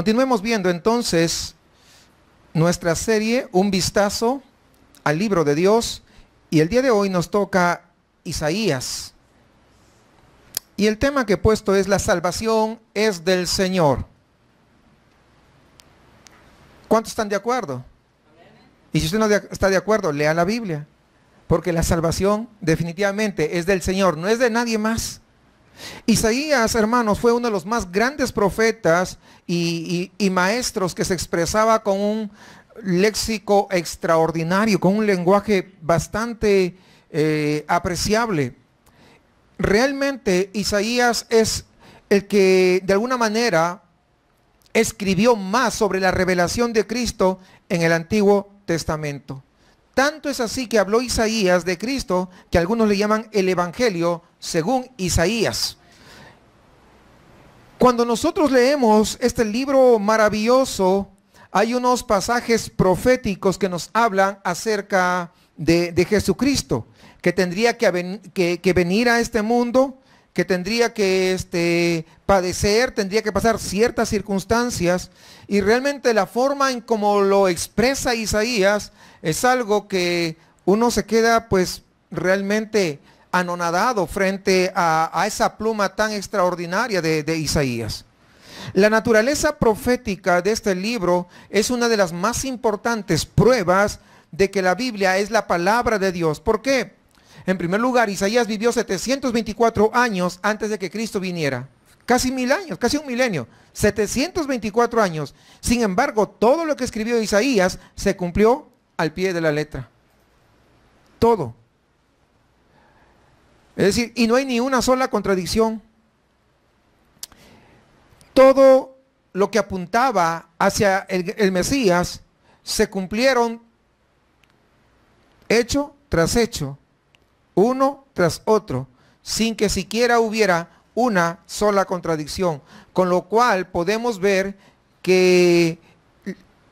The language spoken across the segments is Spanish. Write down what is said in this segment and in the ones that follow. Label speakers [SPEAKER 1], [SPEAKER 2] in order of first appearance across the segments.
[SPEAKER 1] Continuemos viendo entonces nuestra serie, un vistazo al libro de Dios. Y el día de hoy nos toca Isaías. Y el tema que he puesto es la salvación es del Señor. ¿Cuántos están de acuerdo? Y si usted no está de acuerdo, lea la Biblia. Porque la salvación definitivamente es del Señor, no es de nadie más. Isaías, hermanos, fue uno de los más grandes profetas y, maestros que se expresaba con un léxico extraordinario, con un lenguaje bastante eh, apreciable. Realmente Isaías es el que de alguna manera escribió más sobre la revelación de Cristo en el Antiguo Testamento. Tanto es así que habló Isaías de Cristo que algunos le llaman el Evangelio según Isaías. Cuando nosotros leemos este libro maravilloso, hay unos pasajes proféticos que nos hablan acerca de, Jesucristo, que tendría que, que, venir a este mundo, que tendría que este, padecer, tendría que pasar ciertas circunstancias, y realmente la forma en como lo expresa Isaías es algo que uno se queda pues realmente anonadado frente a, esa pluma tan extraordinaria de, de Isaías. La naturaleza profética de este libro es una de las más importantes pruebas de que la Biblia es la palabra de Dios. ¿Por qué? En primer lugar, Isaías vivió 724 años antes de que Cristo viniera. Casi mil años, casi un milenio. 724 años. Sin embargo, todo lo que escribió Isaías se cumplió al pie de la letra. Todo. Es decir, y no hay ni una sola contradicción. Todo lo que apuntaba hacia el, Mesías se cumplieron hecho tras hecho, uno tras otro, sin que siquiera hubiera una sola contradicción. Con lo cual podemos ver que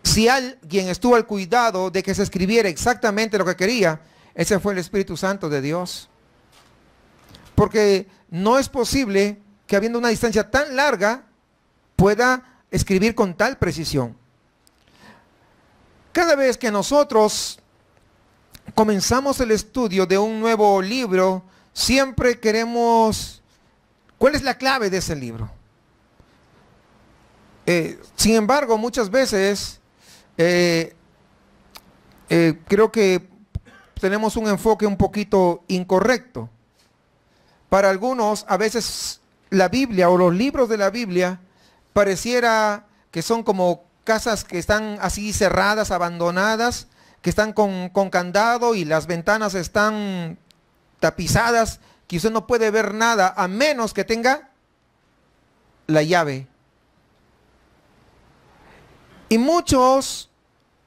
[SPEAKER 1] si alguien estuvo al cuidado de que se escribiera exactamente lo que quería, ese fue el Espíritu Santo de Dios porque no es posible que habiendo una distancia tan larga pueda escribir con tal precisión. Cada vez que nosotros comenzamos el estudio de un nuevo libro, siempre queremos... ¿Cuál es la clave de ese libro? Eh, sin embargo, muchas veces eh, eh, creo que tenemos un enfoque un poquito incorrecto. Para algunos, a veces la Biblia o los libros de la Biblia pareciera que son como casas que están así cerradas, abandonadas, que están con, candado y las ventanas están tapizadas, que usted no puede ver nada a menos que tenga la llave. Y muchos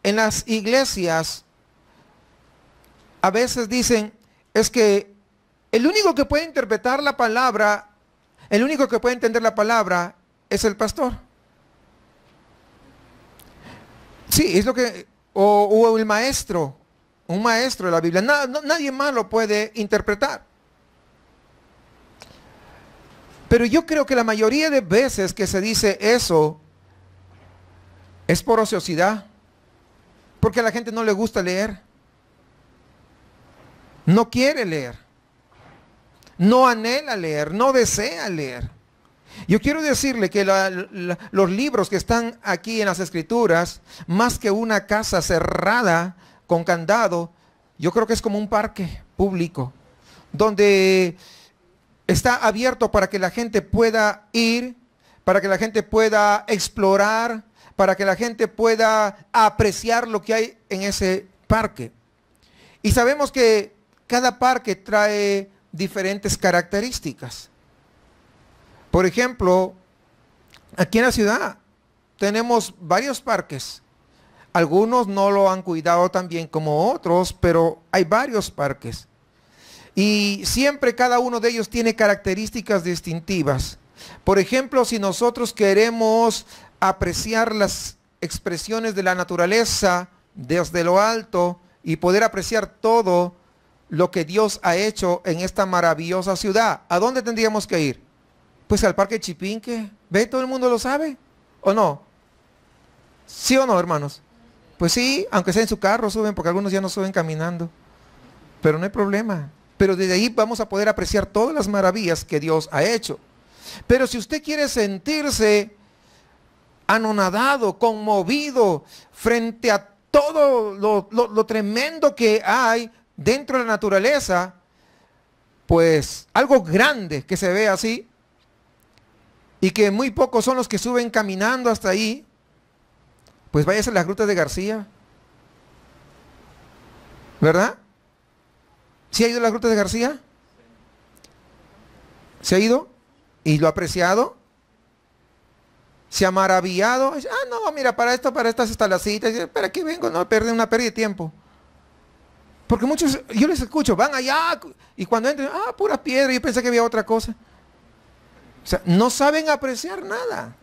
[SPEAKER 1] en las iglesias a veces dicen, es que el único que puede interpretar la palabra, el único que puede entender la palabra es el pastor. Sí, es lo que, o, el maestro, un maestro de la Biblia, nadie más lo puede interpretar. Pero yo creo que la mayoría de veces que se dice eso es por ociosidad, porque a la gente no le gusta leer, no quiere leer no anhela leer, no desea leer. Yo quiero decirle que los libros que están aquí en las escrituras, más que una casa cerrada con candado, yo creo que es como un parque público, donde está abierto para que la gente pueda ir, para que la gente pueda explorar, para que la gente pueda apreciar lo que hay en ese parque. Y sabemos que cada parque trae diferentes características. Por ejemplo, aquí en la ciudad tenemos varios parques. Algunos no lo han cuidado tan bien como otros, pero hay varios parques. Y siempre cada uno de ellos tiene características distintivas. Por ejemplo, si nosotros queremos apreciar las expresiones de la naturaleza desde lo alto y poder apreciar todo, lo que Dios ha hecho en esta maravillosa ciudad. ¿A dónde tendríamos que ir? Pues al Parque Chipinque. ¿Ve? Todo el mundo lo sabe. ¿O no? ¿Sí o no, hermanos? Pues sí, aunque sea en su carro, suben, porque algunos ya no suben caminando. Pero no hay problema. Pero desde ahí vamos a poder apreciar todas las maravillas que Dios ha hecho. Pero si usted quiere sentirse anonadado, conmovido frente a todo lo, tremendo que hay, dentro de la naturaleza, pues algo grande que se ve así, y que muy pocos son los que suben caminando hasta ahí, pues váyase a las grutas de García. ¿Verdad? ¿Se ha ido a las grutas de García? ¿Se ha ido? ¿Y lo ha apreciado? ¿Se ha maravillado? Ah, no, mira, para esto, para estas estalacitas, ¿para qué vengo? No, pierde una pérdida de tiempo. Porque muchos, yo les escucho, van allá y cuando entran, ah, pura piedra, yo pensé que había otra cosa. O sea, no saben apreciar nada.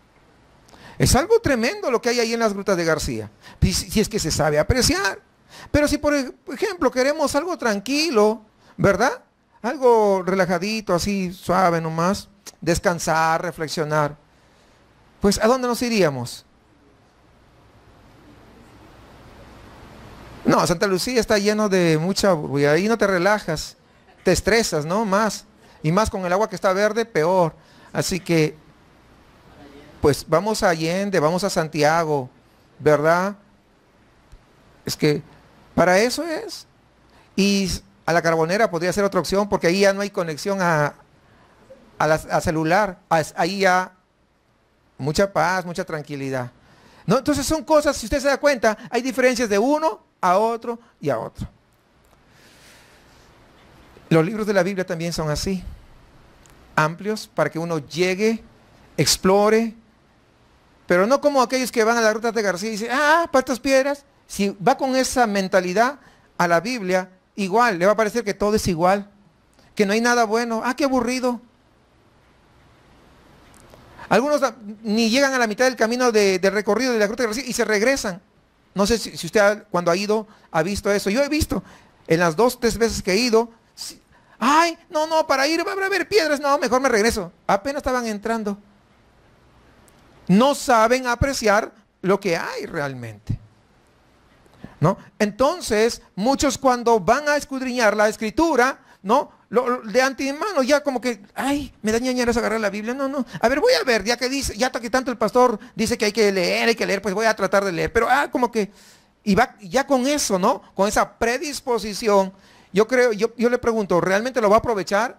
[SPEAKER 1] Es algo tremendo lo que hay ahí en las grutas de García. Si es que se sabe apreciar. Pero si por ejemplo queremos algo tranquilo, ¿verdad? Algo relajadito, así suave nomás, descansar, reflexionar. Pues ¿a dónde nos iríamos? No, Santa Lucía está lleno de mucha, y ahí no te relajas, te estresas, ¿no? Más. Y más con el agua que está verde, peor. Así que, pues vamos a Allende, vamos a Santiago, ¿verdad? Es que para eso es. Y a la carbonera podría ser otra opción porque ahí ya no hay conexión a, celular. ahí ya mucha paz, mucha tranquilidad. ¿No? Entonces son cosas, si usted se da cuenta, hay diferencias de uno a otro y a otro. Los libros de la Biblia también son así, amplios para que uno llegue, explore, pero no como aquellos que van a la ruta de García y dicen, ah, para estas piedras. Si va con esa mentalidad a la Biblia, igual, le va a parecer que todo es igual, que no hay nada bueno, ah, qué aburrido. Algunos ni llegan a la mitad del camino de, recorrido de la ruta de García y se regresan. No sé si, usted cuando ha ido ha visto eso. Yo he visto en las dos, tres veces que he ido. Ay, no, no, para ir va a ver piedras. No, mejor me regreso. Apenas estaban entrando. No saben apreciar lo que hay realmente. ¿No? Entonces, muchos cuando van a escudriñar la escritura, ¿no? Lo, de antemano ya como que, ay, me da ñañeras agarrar la Biblia. No, no. A ver, voy a ver, ya que dice, ya que tanto el pastor dice que hay que leer, hay que leer, pues voy a tratar de leer. Pero, ah, como que, y va, ya con eso, ¿no? Con esa predisposición, yo creo, yo, yo le pregunto, ¿realmente lo va a aprovechar?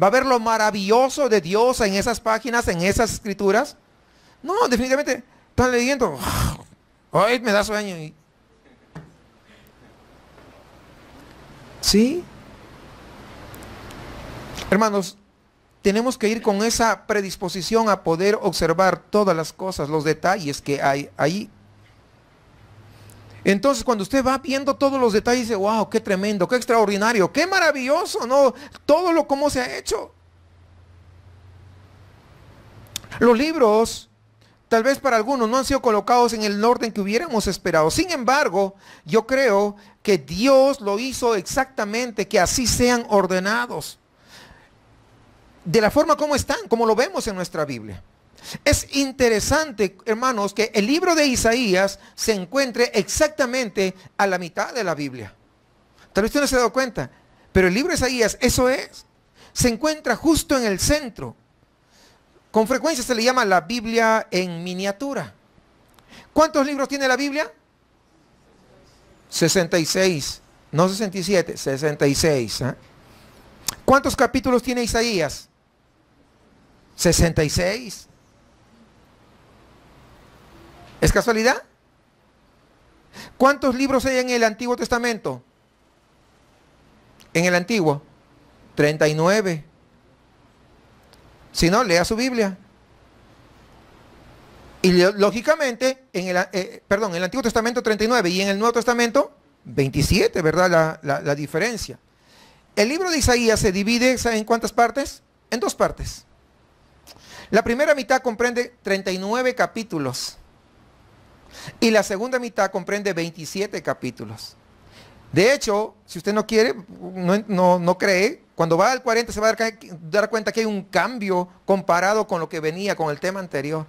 [SPEAKER 1] ¿Va a ver lo maravilloso de Dios en esas páginas, en esas escrituras? No, definitivamente, están leyendo. Ay, me da sueño. ¿Sí? Hermanos, tenemos que ir con esa predisposición a poder observar todas las cosas, los detalles que hay ahí. Entonces, cuando usted va viendo todos los detalles, dice, wow, qué tremendo, qué extraordinario, qué maravilloso, ¿no? Todo lo como se ha hecho. Los libros, tal vez para algunos, no han sido colocados en el orden que hubiéramos esperado. Sin embargo, yo creo que Dios lo hizo exactamente, que así sean ordenados de la forma como están, como lo vemos en nuestra Biblia. Es interesante, hermanos, que el libro de Isaías se encuentre exactamente a la mitad de la Biblia. Tal vez usted no se ha dado cuenta, pero el libro de Isaías, eso es, se encuentra justo en el centro. Con frecuencia se le llama la Biblia en miniatura. ¿Cuántos libros tiene la Biblia? 66, no 67, 66. ¿eh? ¿Cuántos capítulos tiene Isaías? 66. ¿Es casualidad? ¿Cuántos libros hay en el Antiguo Testamento? En el Antiguo. 39. Si no, lea su Biblia. Y lógicamente, en el, eh, perdón, en el Antiguo Testamento 39 y en el Nuevo Testamento 27, ¿verdad? la diferencia. El libro de Isaías se divide, en cuántas partes? En dos partes. La primera mitad comprende 39 capítulos y la segunda mitad comprende 27 capítulos. De hecho, si usted no quiere, no, cree, cuando va al 40 se va a dar cuenta que hay un cambio comparado con lo que venía con el tema anterior.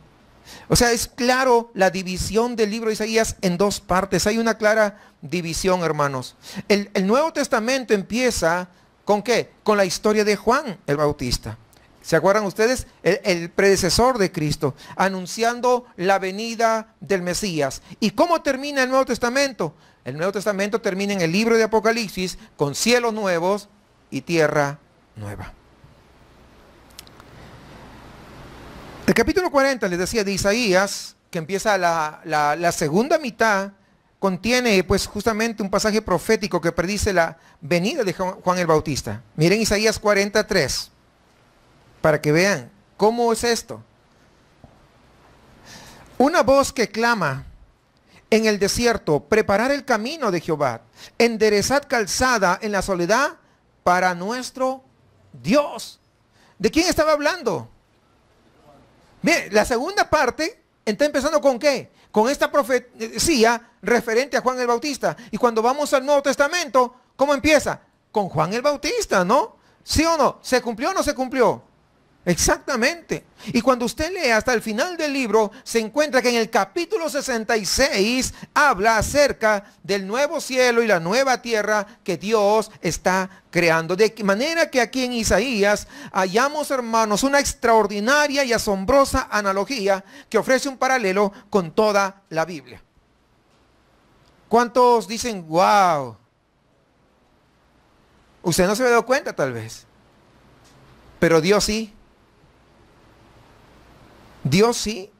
[SPEAKER 1] O sea, es claro la división del libro de Isaías en dos partes. Hay una clara división, hermanos. El, Nuevo Testamento empieza con qué? Con la historia de Juan el Bautista. ¿Se acuerdan ustedes? El, el, predecesor de Cristo, anunciando la venida del Mesías. ¿Y cómo termina el Nuevo Testamento? El Nuevo Testamento termina en el libro de Apocalipsis con cielos nuevos y tierra nueva. El capítulo 40, les decía, de Isaías, que empieza la, segunda mitad, contiene pues justamente un pasaje profético que predice la venida de Juan el Bautista. Miren Isaías 43, para que vean cómo es esto. Una voz que clama en el desierto, preparar el camino de Jehová, enderezad calzada en la soledad para nuestro Dios. ¿De quién estaba hablando? Bien, la segunda parte está empezando con qué? Con esta profecía referente a Juan el Bautista. Y cuando vamos al Nuevo Testamento, ¿cómo empieza? Con Juan el Bautista, ¿no? ¿Sí o no? ¿Se cumplió o no se cumplió? Exactamente. Y cuando usted lee hasta el final del libro, se encuentra que en el capítulo 66 habla acerca del nuevo cielo y la nueva tierra que Dios está creando. De manera que aquí en Isaías hallamos, hermanos, una extraordinaria y asombrosa analogía que ofrece un paralelo con toda la Biblia. ¿Cuántos dicen, wow? Usted no se había dado cuenta tal vez, pero Dios sí. Dios sí.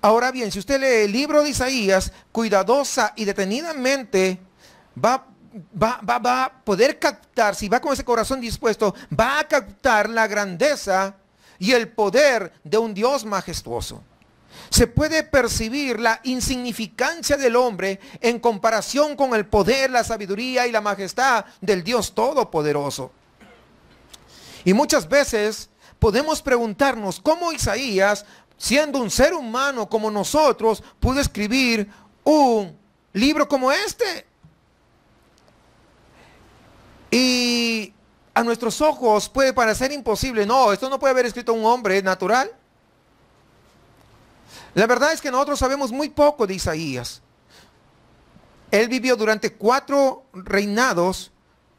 [SPEAKER 1] Ahora bien, si usted lee el libro de Isaías cuidadosa y detenidamente, va, va, va, a poder captar, si va con ese corazón dispuesto, va a captar la grandeza y el poder de un Dios majestuoso. Se puede percibir la insignificancia del hombre en comparación con el poder, la sabiduría y la majestad del Dios Todopoderoso. Y muchas veces podemos preguntarnos cómo Isaías, siendo un ser humano como nosotros, pudo escribir un libro como este. Y a nuestros ojos puede parecer imposible. No, esto no puede haber escrito un hombre natural. La verdad es que nosotros sabemos muy poco de Isaías. Él vivió durante cuatro reinados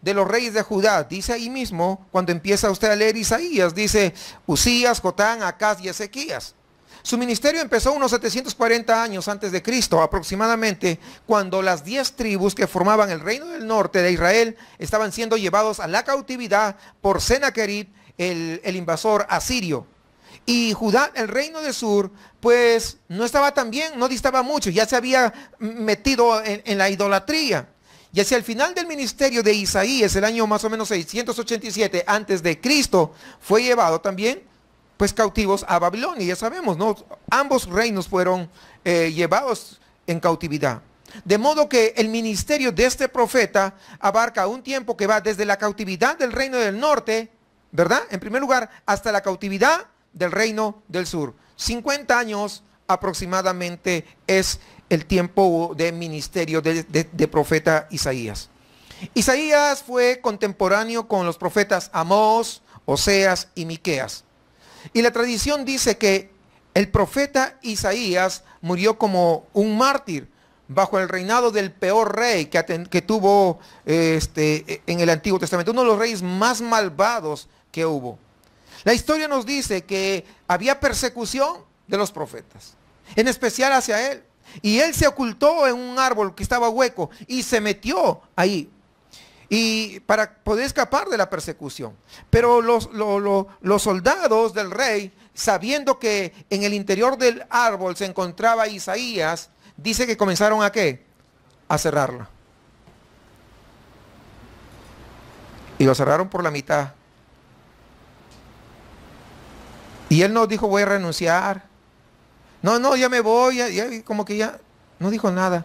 [SPEAKER 1] de los reyes de Judá. Dice ahí mismo, cuando empieza usted a leer Isaías, dice Usías, Jotán, Acaz y Ezequías. Su ministerio empezó unos 740 años antes de Cristo aproximadamente, cuando las diez tribus que formaban el reino del norte de Israel estaban siendo llevados a la cautividad por Senaquerib, el, invasor asirio. Y Judá, el reino del sur, pues no estaba tan bien, no distaba mucho, ya se había metido en la idolatría. Y hacia el final del ministerio de Isaías, el año más o menos 687 antes de Cristo, fue llevado también pues cautivos a Babilonia. Ya sabemos, ¿no? Ambos reinos fueron eh, llevados en cautividad. De modo que el ministerio de este profeta abarca un tiempo que va desde la cautividad del reino del norte, ¿verdad? En primer lugar, hasta la cautividad del reino del sur. 50 años aproximadamente es el tiempo de ministerio de, profeta Isaías. Isaías fue contemporáneo con los profetas Amós, Oseas y Miqueas. Y la tradición dice que el profeta Isaías murió como un mártir bajo el reinado del peor rey que, que tuvo este, en el Antiguo Testamento, uno de los reyes más malvados que hubo. La historia nos dice que había persecución de los profetas, en especial hacia él. Y él se ocultó en un árbol que estaba hueco y se metió ahí y para poder escapar de la persecución. Pero los, soldados del rey, sabiendo que en el interior del árbol se encontraba Isaías, dice que comenzaron a qué? A cerrarlo. Y lo cerraron por la mitad. Y él nos dijo, voy a renunciar, no, no, ya me voy, como que ya no dijo nada.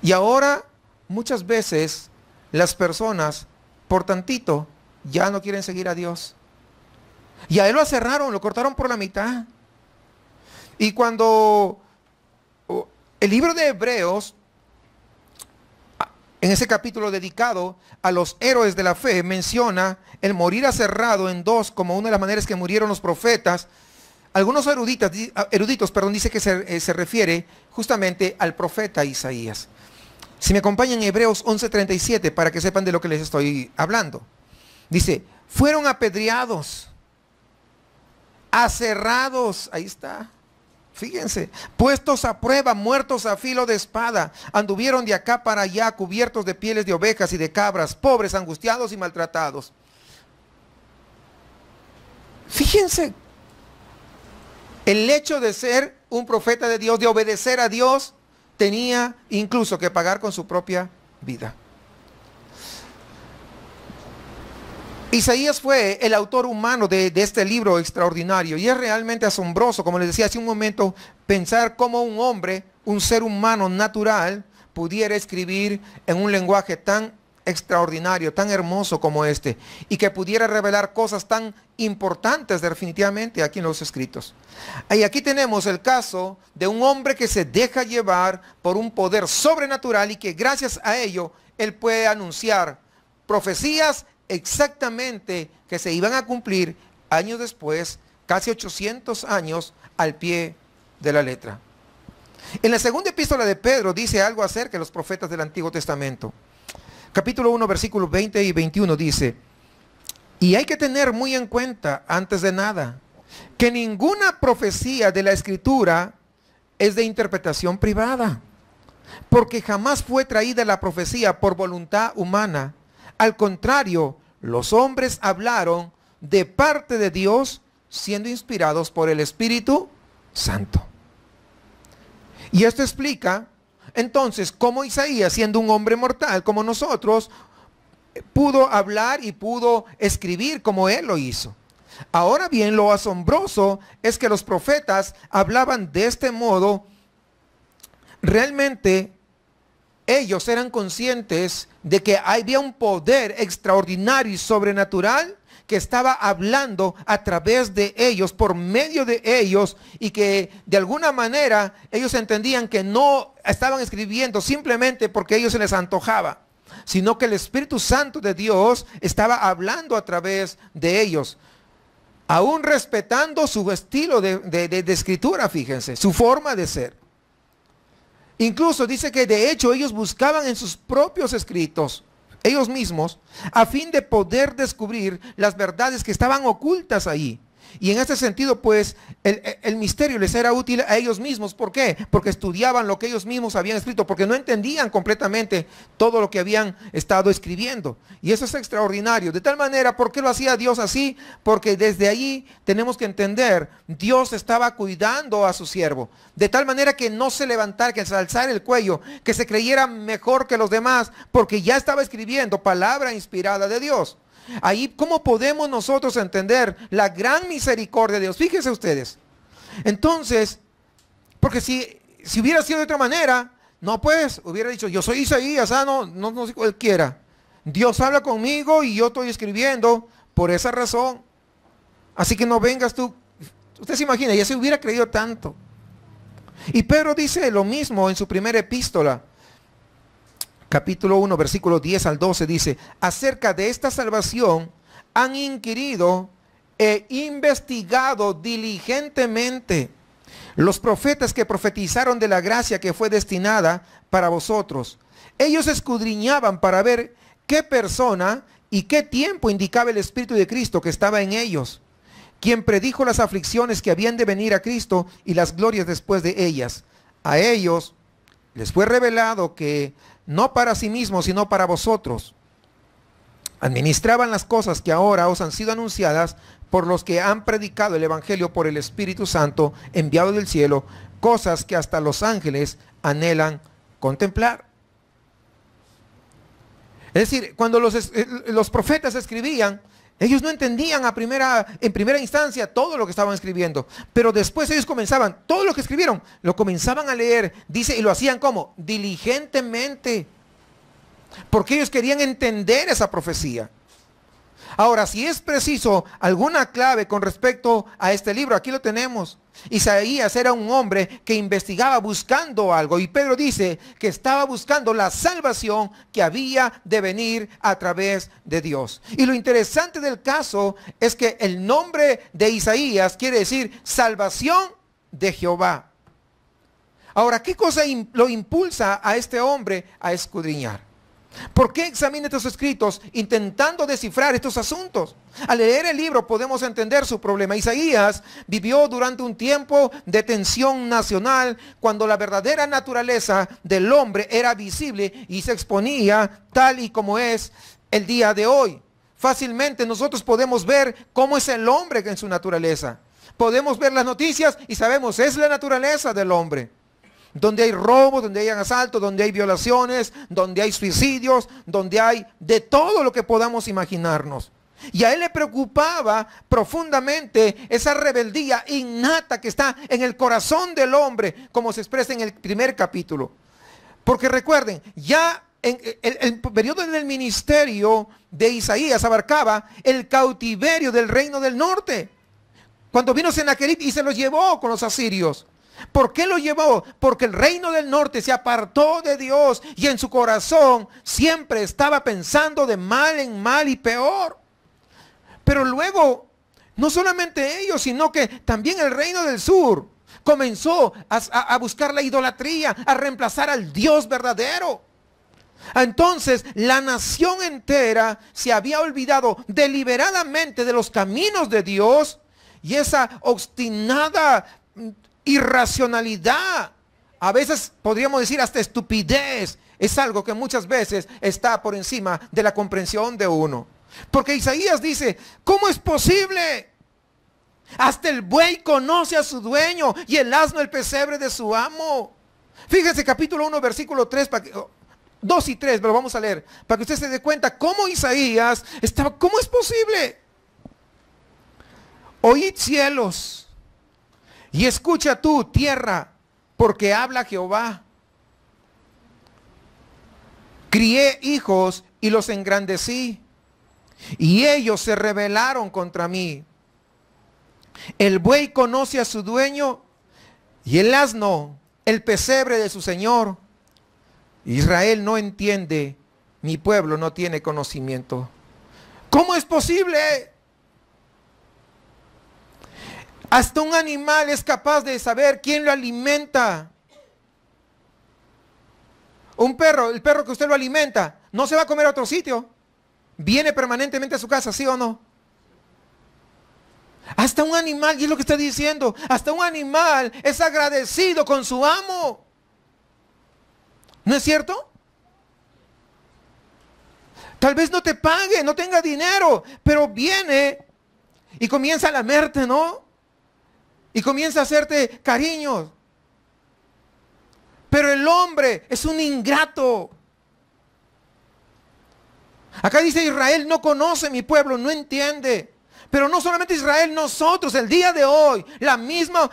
[SPEAKER 1] Y ahora muchas veces las personas, por tantito, ya no quieren seguir a Dios. Y a él lo acerraron, lo cortaron por la mitad. Y cuando el libro de Hebreos, en ese capítulo dedicado a los héroes de la fe, menciona el morir acerrado en dos como una de las maneras que murieron los profetas algunos eruditas, ah, eruditos perdón, dice que se, eh, se, refiere justamente al profeta Isaías. Si me acompañan Hebreos 11:37 para que sepan de lo que les estoy hablando. Dice, fueron apedreados, aserrados, ahí está, fíjense, puestos a prueba, muertos a filo de espada, anduvieron de acá para allá, cubiertos de pieles de ovejas y de cabras, pobres, angustiados y maltratados. Fíjense el hecho de ser un profeta de Dios, de obedecer a Dios, tenía incluso que pagar con su propia vida. Isaías fue el autor humano de, este libro extraordinario y es realmente asombroso, como les decía hace un momento, pensar cómo un hombre, un ser humano natural, pudiera escribir en un lenguaje tan extraordinario, tan hermoso como este, y que pudiera revelar cosas tan importantes definitivamente aquí en los escritos. Y aquí tenemos el caso de un hombre que se deja llevar por un poder sobrenatural y que gracias a ello él puede anunciar profecías exactamente que se iban a cumplir años después, casi 800 años al pie de la letra. En la segunda epístola de Pedro dice algo acerca de los profetas del Antiguo Testamento capítulo 1, versículos 20 y 21 dice, y hay que tener muy en cuenta, antes de nada, que ninguna profecía de la escritura es de interpretación privada, porque jamás fue traída la profecía por voluntad humana. Al contrario, los hombres hablaron de parte de Dios siendo inspirados por el Espíritu Santo. Y esto explica entonces, ¿cómo Isaías, siendo un hombre mortal como nosotros, pudo hablar y pudo escribir como él lo hizo? Ahora bien, lo asombroso es que los profetas hablaban de este modo. Realmente ellos eran conscientes de que había un poder extraordinario y sobrenatural que estaba hablando a través de ellos, por medio de ellos, y que de alguna manera ellos entendían que no estaban escribiendo simplemente porque ellos se les antojaba, sino que el Espíritu Santo de Dios estaba hablando a través de ellos. Aún respetando su estilo de, escritura, fíjense, su forma de ser. Incluso dice que de hecho ellos buscaban en sus propios escritos ellos mismos, a fin de poder descubrir las verdades que estaban ocultas ahí. Y en este sentido, pues, el, misterio les era útil a ellos mismos. ¿Por qué? Porque estudiaban lo que ellos mismos habían escrito, porque no entendían completamente todo lo que habían estado escribiendo. Y eso es extraordinario. De tal manera, ¿por qué lo hacía Dios así? Porque desde allí tenemos que entender, Dios estaba cuidando a su siervo. De tal manera que no se levantara, que se alzara el cuello, que se creyera mejor que los demás, porque ya estaba escribiendo palabra inspirada de Dios. Ahí, ¿cómo podemos nosotros entender la gran misericordia de Dios? Fíjense ustedes. Entonces, porque si, si hubiera sido de otra manera, no pues, hubiera dicho, yo soy Isaías, ah, no, no, no soy cualquiera. Dios habla conmigo y yo estoy escribiendo por esa razón. Así que no vengas tú. Usted se imagina, ya se hubiera creído tanto. Y Pedro dice lo mismo en su primera epístola capítulo 1, versículo 10 al 12 dice, acerca de esta salvación han inquirido e investigado diligentemente los profetas que profetizaron de la gracia que fue destinada para vosotros. Ellos escudriñaban para ver qué persona y qué tiempo indicaba el Espíritu de Cristo que estaba en ellos, quien predijo las aflicciones que habían de venir a Cristo y las glorias después de ellas. A ellos les fue revelado que no para sí mismo, sino para vosotros. Administraban las cosas que ahora os han sido anunciadas por los que han predicado el Evangelio por el Espíritu Santo enviado del cielo, cosas que hasta los ángeles anhelan contemplar. Es decir, cuando los, eh, los profetas escribían, ellos no entendían a primera, en primera instancia todo lo que estaban escribiendo, pero después ellos comenzaban, todo lo que escribieron, lo comenzaban a leer, dice, y lo hacían como diligentemente, porque ellos querían entender esa profecía. Ahora, si es preciso alguna clave con respecto a este libro, aquí lo tenemos. Isaías era un hombre que investigaba buscando algo y Pedro dice que estaba buscando la salvación que había de venir a través de Dios. Y lo interesante del caso es que el nombre de Isaías quiere decir salvación de Jehová. Ahora, ¿qué cosa lo impulsa a este hombre a escudriñar? ¿Por qué examina estos escritos intentando descifrar estos asuntos? Al leer el libro podemos entender su problema. Isaías vivió durante un tiempo de tensión nacional cuando la verdadera naturaleza del hombre era visible y se exponía tal y como es el día de hoy. Fácilmente nosotros podemos ver cómo es el hombre en su naturaleza. Podemos ver las noticias y sabemos, es la naturaleza del hombre donde hay robos, donde hay asaltos, donde hay violaciones, donde hay suicidios, donde hay de todo lo que podamos imaginarnos. Y a él le preocupaba profundamente esa rebeldía innata que está en el corazón del hombre, como se expresa en el primer capítulo. Porque recuerden, ya en el, período periodo del ministerio de Isaías abarcaba el cautiverio del reino del norte. Cuando vino Senaquerib y se los llevó con los asirios. ¿Por qué lo llevó? Porque el reino del norte se apartó de Dios y en su corazón siempre estaba pensando de mal en mal y peor. Pero luego, no solamente ellos, sino que también el reino del sur comenzó a, buscar la idolatría, a reemplazar al Dios verdadero. Entonces la nación entera se había olvidado deliberadamente de los caminos de Dios y esa obstinada irracionalidad, a veces podríamos decir hasta estupidez, es algo que muchas veces está por encima de la comprensión de uno. Porque Isaías dice, ¿cómo es posible? Hasta el buey conoce a su dueño y el asno el pesebre de su amo. Fíjese capítulo 1, versículo 3, para 2 y 3, pero vamos a leer, para que usted se dé cuenta cómo Isaías estaba, ¿cómo es posible? Oíd cielos y escucha tú, tierra, porque habla Jehová. Crié hijos y los engrandecí, y ellos se rebelaron contra mí. El buey conoce a su dueño y el asno, el pesebre de su señor. Israel no entiende, mi pueblo no tiene conocimiento. ¿Cómo es posible? Hasta un animal es capaz de saber quién lo alimenta. Un perro, el perro que usted lo alimenta, no se va a comer a otro sitio. Viene permanentemente a su casa, ¿sí o no? Hasta un animal, y es lo que está diciendo, hasta un animal es agradecido con su amo. ¿No es cierto? Tal vez no te pague, no tenga dinero, pero viene y comienza a lamerte, ¿no? y comienza a hacerte cariños. Pero el hombre es un ingrato. Acá dice Israel no conoce mi pueblo, no entiende. Pero no solamente Israel, nosotros el día de hoy, la misma,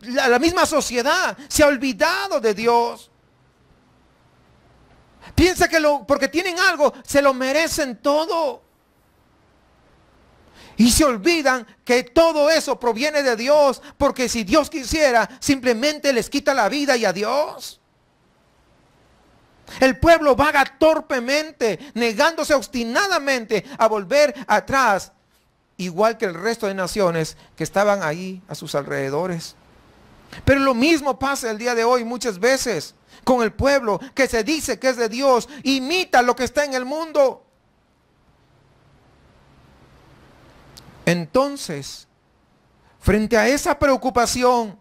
[SPEAKER 1] la misma sociedad se ha olvidado de Dios. Piensa que lo, porque tienen algo, se lo merecen todo. Y se olvidan que todo eso proviene de Dios, porque si Dios quisiera, simplemente les quita la vida y a Dios. El pueblo vaga torpemente, negándose obstinadamente a volver atrás, igual que el resto de naciones que estaban ahí a sus alrededores. Pero lo mismo pasa el día de hoy muchas veces con el pueblo que se dice que es de Dios, imita lo que está en el mundo. Entonces, frente a esa preocupación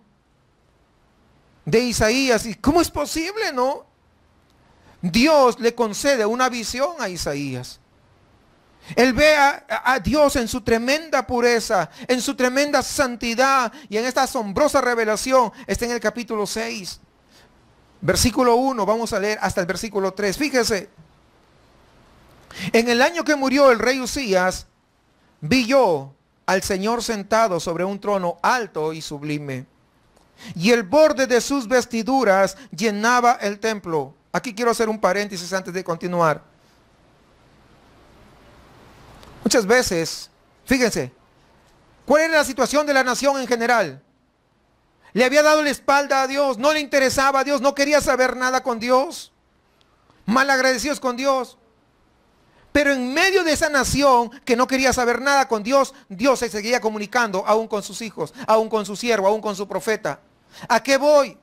[SPEAKER 1] de Isaías, cómo es posible, no? Dios le concede una visión a Isaías. Él ve a, a, Dios en su tremenda pureza, en su tremenda santidad y en esta asombrosa revelación. Está en el capítulo 6, versículo 1, vamos a leer hasta el versículo 3. Fíjese, en el año que murió el rey Usías, vi yo al Señor sentado sobre un trono alto y sublime. Y el borde de sus vestiduras llenaba el templo. Aquí quiero hacer un paréntesis antes de continuar. Muchas veces, fíjense, ¿cuál era la situación de la nación en general? Le había dado la espalda a Dios, no le interesaba a Dios, no quería saber nada con Dios, malagradecidos con Dios. Pero en medio de esa nación que no quería saber nada con Dios, Dios se seguía comunicando aún con sus hijos, aún con su siervo, aún con su profeta. ¿A qué voy?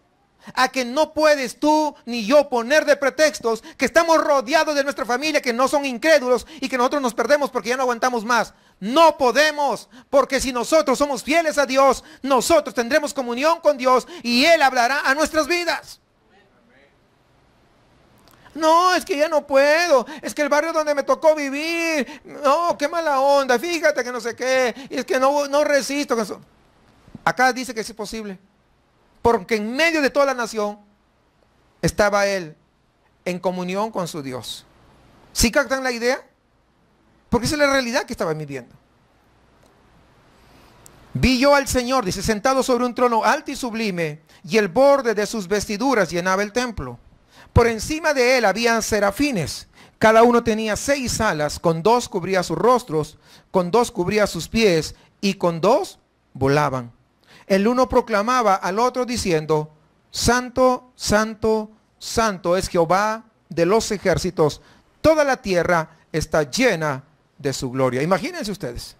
[SPEAKER 1] A que no puedes tú ni yo poner de pretextos que estamos rodeados de nuestra familia, que no son incrédulos y que nosotros nos perdemos porque ya no aguantamos más. No podemos, porque si nosotros somos fieles a Dios, nosotros tendremos comunión con Dios y Él hablará a nuestras vidas. No, es que ya no puedo. Es que el barrio donde me tocó vivir. No, qué mala onda. Fíjate que no sé qué. Y es que no, no resisto. Acá dice que es posible. Porque en medio de toda la nación estaba él en comunión con su Dios. ¿Sí captan la idea? Porque esa es la realidad que estaba viviendo. Vi yo al Señor, dice, sentado sobre un trono alto y sublime, y el borde de sus vestiduras llenaba el templo. Por encima de él habían serafines. Cada uno tenía seis alas, con dos cubría sus rostros, con dos cubría sus pies y con dos volaban. El uno proclamaba al otro diciendo, Santo, Santo, Santo es Jehová de los ejércitos. Toda la tierra está llena de su gloria. Imagínense ustedes.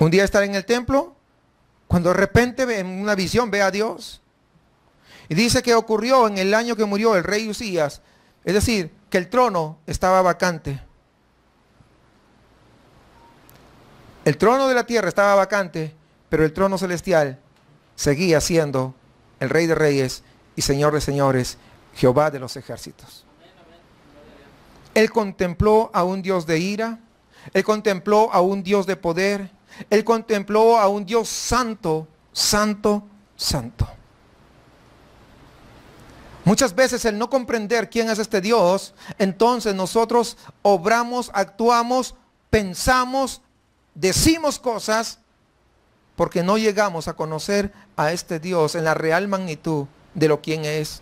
[SPEAKER 1] Un día estar en el templo, cuando de repente en una visión ve a Dios y dice que ocurrió en el año que murió el rey Usías, es decir, que el trono estaba vacante. El trono de la tierra estaba vacante, pero el trono celestial seguía siendo el rey de reyes y señor de señores, Jehová de los ejércitos. Él contempló a un Dios de ira, él contempló a un Dios de poder, él contempló a un Dios santo, santo, santo. Muchas veces el no comprender quién es este Dios, entonces nosotros obramos, actuamos, pensamos, decimos cosas porque no llegamos a conocer a este Dios en la real magnitud de lo quién es.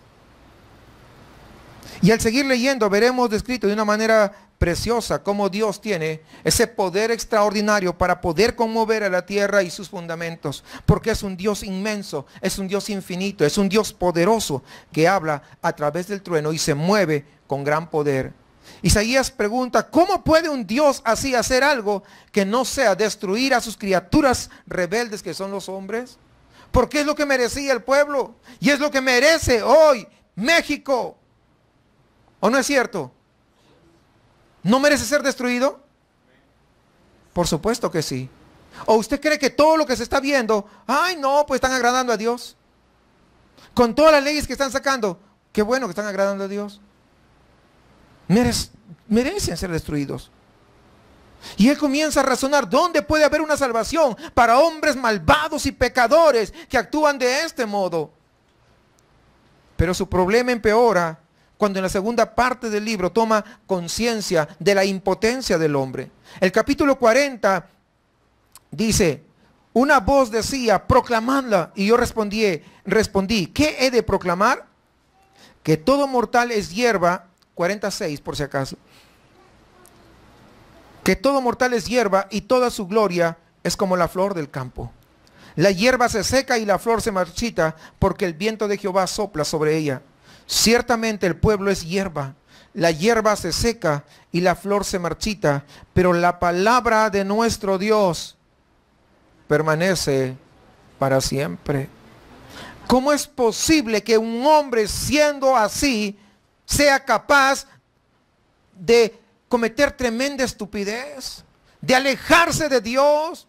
[SPEAKER 1] Y al seguir leyendo veremos descrito de una manera preciosa como Dios tiene ese poder extraordinario para poder conmover a la tierra y sus fundamentos, porque es un Dios inmenso, es un Dios infinito, es un Dios poderoso que habla a través del trueno y se mueve con gran poder. Isaías pregunta, ¿cómo puede un Dios así hacer algo que no sea destruir a sus criaturas rebeldes que son los hombres? Porque es lo que merecía el pueblo y es lo que merece hoy México. ¿O no es cierto? ¿No merece ser destruido? Por supuesto que sí. ¿O usted cree que todo lo que se está viendo, ay no, pues están agradando a Dios? Con todas las leyes que están sacando, qué bueno que están agradando a Dios. merecen ser destruidos. Y él comienza a razonar, ¿dónde puede haber una salvación para hombres malvados y pecadores que actúan de este modo? Pero su problema empeora cuando en la segunda parte del libro toma conciencia de la impotencia del hombre. El capítulo 40 dice, una voz decía, proclamadla. Y yo respondí, respondí, ¿qué he de proclamar? Que todo mortal es hierba, 46 por si acaso. Que todo mortal es hierba y toda su gloria es como la flor del campo. La hierba se seca y la flor se marchita porque el viento de Jehová sopla sobre ella. Ciertamente el pueblo es hierba, la hierba se seca y la flor se marchita, pero la palabra de nuestro Dios permanece para siempre. ¿Cómo es posible que un hombre siendo así sea capaz de cometer tremenda estupidez, de alejarse de Dios,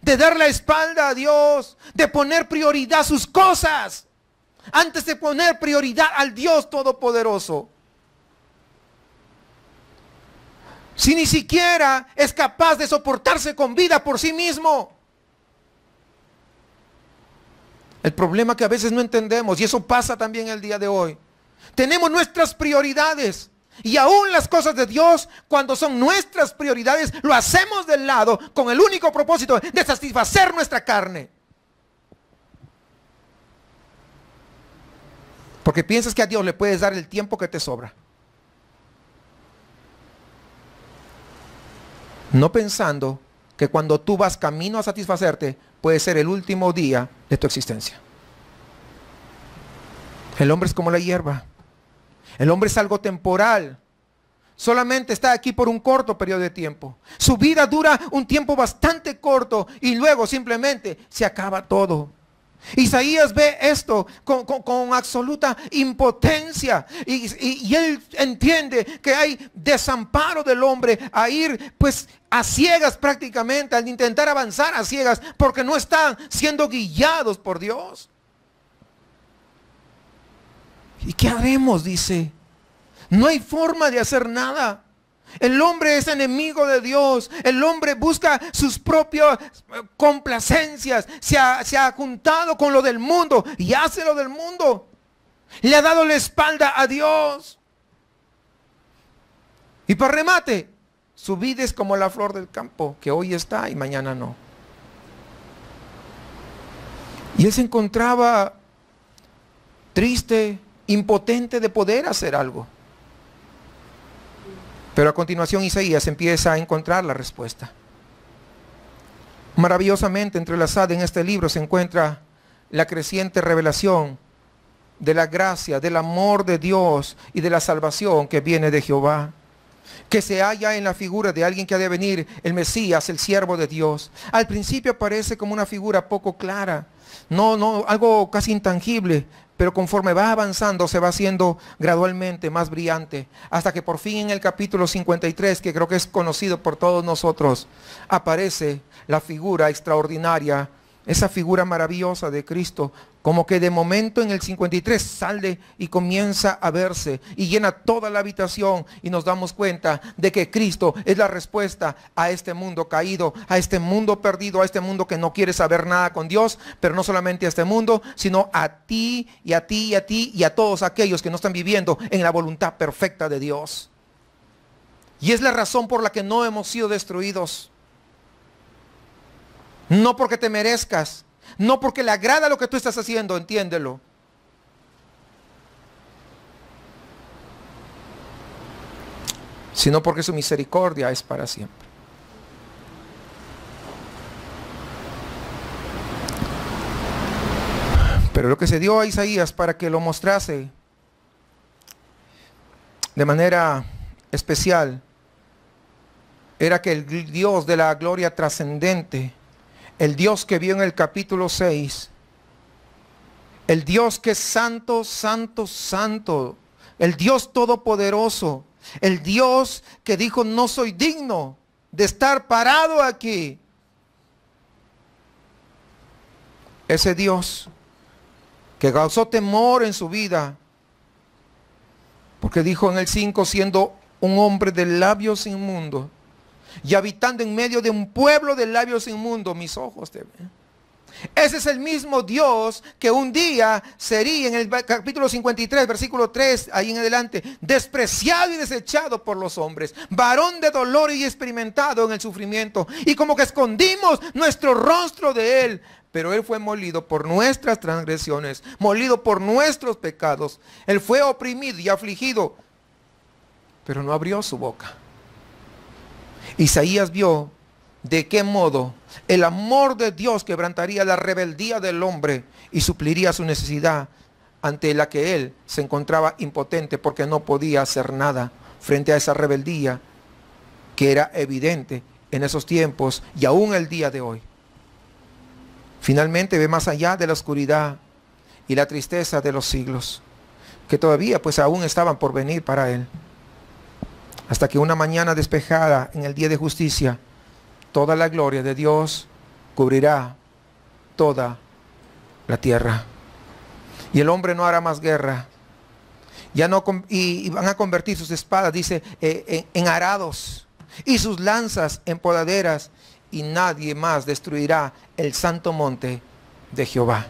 [SPEAKER 1] de dar la espalda a Dios, de poner prioridad a sus cosas? antes de poner prioridad al Dios Todopoderoso. Si ni siquiera es capaz de soportarse con vida por sí mismo. El problema que a veces no entendemos, y eso pasa también el día de hoy, tenemos nuestras prioridades. Y aún las cosas de Dios, cuando son nuestras prioridades, lo hacemos del lado con el único propósito de satisfacer nuestra carne. Porque piensas que a Dios le puedes dar el tiempo que te sobra. No pensando que cuando tú vas camino a satisfacerte, puede ser el último día de tu existencia. El hombre es como la hierba. El hombre es algo temporal. Solamente está aquí por un corto periodo de tiempo. Su vida dura un tiempo bastante corto y luego simplemente se acaba todo. Isaías ve esto con, con, absoluta impotencia y, él entiende que hay desamparo del hombre a ir pues a ciegas prácticamente, al intentar avanzar a ciegas porque no están siendo guiados por Dios. ¿Y qué haremos? Dice. No hay forma de hacer nada. El hombre es enemigo de Dios. El hombre busca sus propias eh, complacencias. Se ha, juntado con lo del mundo y hace lo del mundo. Le ha dado la espalda a Dios. Y por remate, su vida es como la flor del campo, que hoy está y mañana no. Y él se encontraba triste, impotente de poder hacer algo. Pero a continuación Isaías empieza a encontrar la respuesta. Maravillosamente entrelazada en este libro se encuentra la creciente revelación de la gracia, del amor de Dios y de la salvación que viene de Jehová que se halla en la figura de alguien que ha de venir, el Mesías, el siervo de Dios. Al principio aparece como una figura poco clara, no, no, algo casi intangible, pero conforme va avanzando se va haciendo gradualmente más brillante, hasta que por fin en el capítulo 53, que creo que es conocido por todos nosotros, aparece la figura extraordinaria esa figura maravillosa de Cristo, como que de momento en el 53 sale y comienza a verse y llena toda la habitación y nos damos cuenta de que Cristo es la respuesta a este mundo caído, a este mundo perdido, a este mundo que no quiere saber nada con Dios, pero no solamente a este mundo, sino a ti y a ti y a ti y a todos aquellos que no están viviendo en la voluntad perfecta de Dios. Y es la razón por la que no hemos sido destruidos. No porque te merezcas, no porque le agrada lo que tú estás haciendo, entiéndelo. Sino porque su misericordia es para siempre. Pero lo que se dio a Isaías para que lo mostrase de manera especial era que el Dios de la gloria trascendente el Dios que vio en el capítulo 6. El Dios que es santo, santo, santo. El Dios todopoderoso. El Dios que dijo, no soy digno de estar parado aquí. Ese Dios que causó temor en su vida. Porque dijo en el 5, siendo un hombre de labios inmundos y habitando en medio de un pueblo de labios inmundos, mis ojos te ven. Ese es el mismo Dios que un día sería en el capítulo 53, versículo 3, ahí en adelante, despreciado y desechado por los hombres, varón de dolor y experimentado en el sufrimiento, y como que escondimos nuestro rostro de él, pero él fue molido por nuestras transgresiones, molido por nuestros pecados, él fue oprimido y afligido, pero no abrió su boca. Isaías vio de qué modo el amor de Dios quebrantaría la rebeldía del hombre y supliría su necesidad ante la que él se encontraba impotente porque no podía hacer nada frente a esa rebeldía que era evidente en esos tiempos y aún el día de hoy. Finalmente ve más allá de la oscuridad y la tristeza de los siglos que todavía pues aún estaban por venir para él. Hasta que una mañana despejada en el día de justicia, toda la gloria de Dios cubrirá toda la tierra. Y el hombre no hará más guerra. Ya no, y, van a convertir sus espadas, dice, eh, eh, en arados y sus lanzas en podaderas y nadie más destruirá el santo monte de Jehová.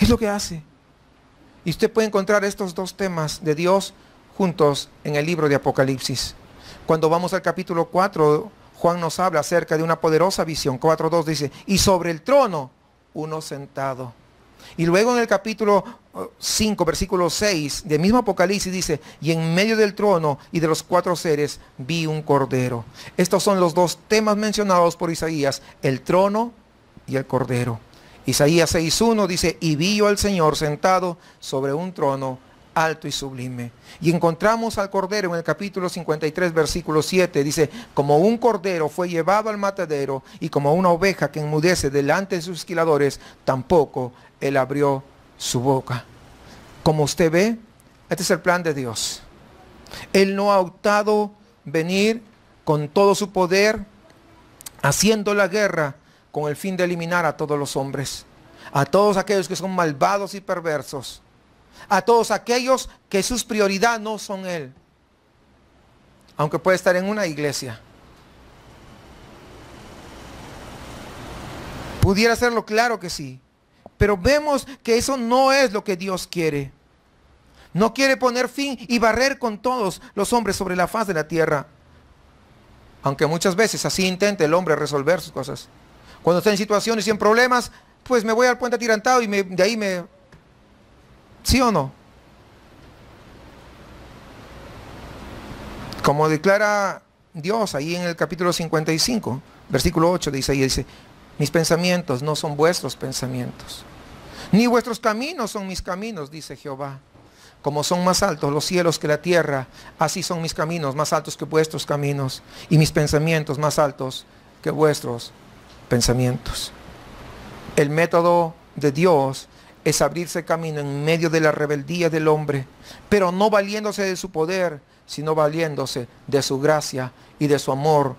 [SPEAKER 1] Es lo que hace. Y usted puede encontrar estos dos temas de Dios juntos en el libro de Apocalipsis. Cuando vamos al capítulo 4, Juan nos habla acerca de una poderosa visión. 4.2 dice, y sobre el trono uno sentado. Y luego en el capítulo 5, versículo 6 del mismo Apocalipsis dice, y en medio del trono y de los cuatro seres vi un cordero. Estos son los dos temas mencionados por Isaías, el trono y el cordero. Isaías 6.1 dice, y vi yo al Señor sentado sobre un trono alto y sublime. Y encontramos al Cordero en el capítulo 53, versículo 7, dice, como un Cordero fue llevado al matadero y como una oveja que enmudece delante de sus esquiladores, tampoco él abrió su boca. Como usted ve, este es el plan de Dios. Él no ha optado venir con todo su poder, haciendo la guerra con el fin de eliminar a todos los hombres, a todos aquellos que son malvados y perversos a todos aquellos que sus prioridades no son Él. Aunque puede estar en una iglesia. Pudiera hacerlo claro que sí. Pero vemos que eso no es lo que Dios quiere. No quiere poner fin y barrer con todos los hombres sobre la faz de la tierra. Aunque muchas veces así intenta el hombre resolver sus cosas. Cuando está en situaciones y en problemas, pues me voy al puente atirantado y de ahí me ¿Sí o no? Como declara Dios ahí en el capítulo 55, versículo 8 dice ahí, dice, mis pensamientos no son vuestros pensamientos, ni vuestros caminos son mis caminos, dice Jehová. Como son más altos los cielos que la tierra, así son mis caminos más altos que vuestros caminos, y mis pensamientos más altos que vuestros pensamientos. El método de Dios es abrirse camino en medio de la rebeldía del hombre, pero no valiéndose de su poder, sino valiéndose de su gracia y de su amor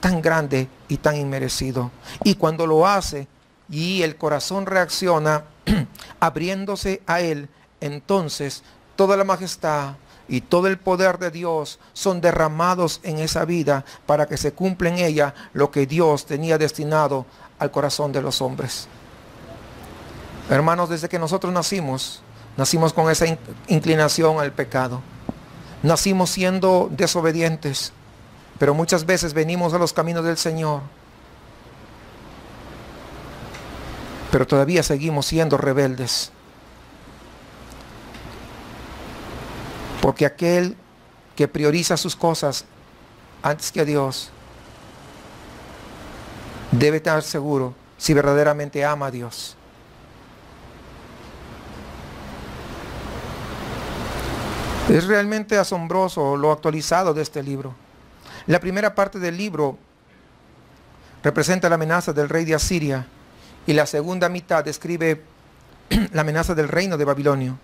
[SPEAKER 1] tan grande y tan inmerecido. Y cuando lo hace y el corazón reacciona, abriéndose a él, entonces toda la majestad y todo el poder de Dios son derramados en esa vida para que se cumpla en ella lo que Dios tenía destinado al corazón de los hombres. Hermanos, desde que nosotros nacimos, nacimos con esa inclinación al pecado. Nacimos siendo desobedientes, pero muchas veces venimos a los caminos del Señor. Pero todavía seguimos siendo rebeldes. Porque aquel que prioriza sus cosas antes que a Dios debe estar seguro si verdaderamente ama a Dios Es realmente asombroso lo actualizado de este libro. La primera parte del libro representa la amenaza del rey de Asiria y la segunda mitad describe la amenaza del reino de Babilonia.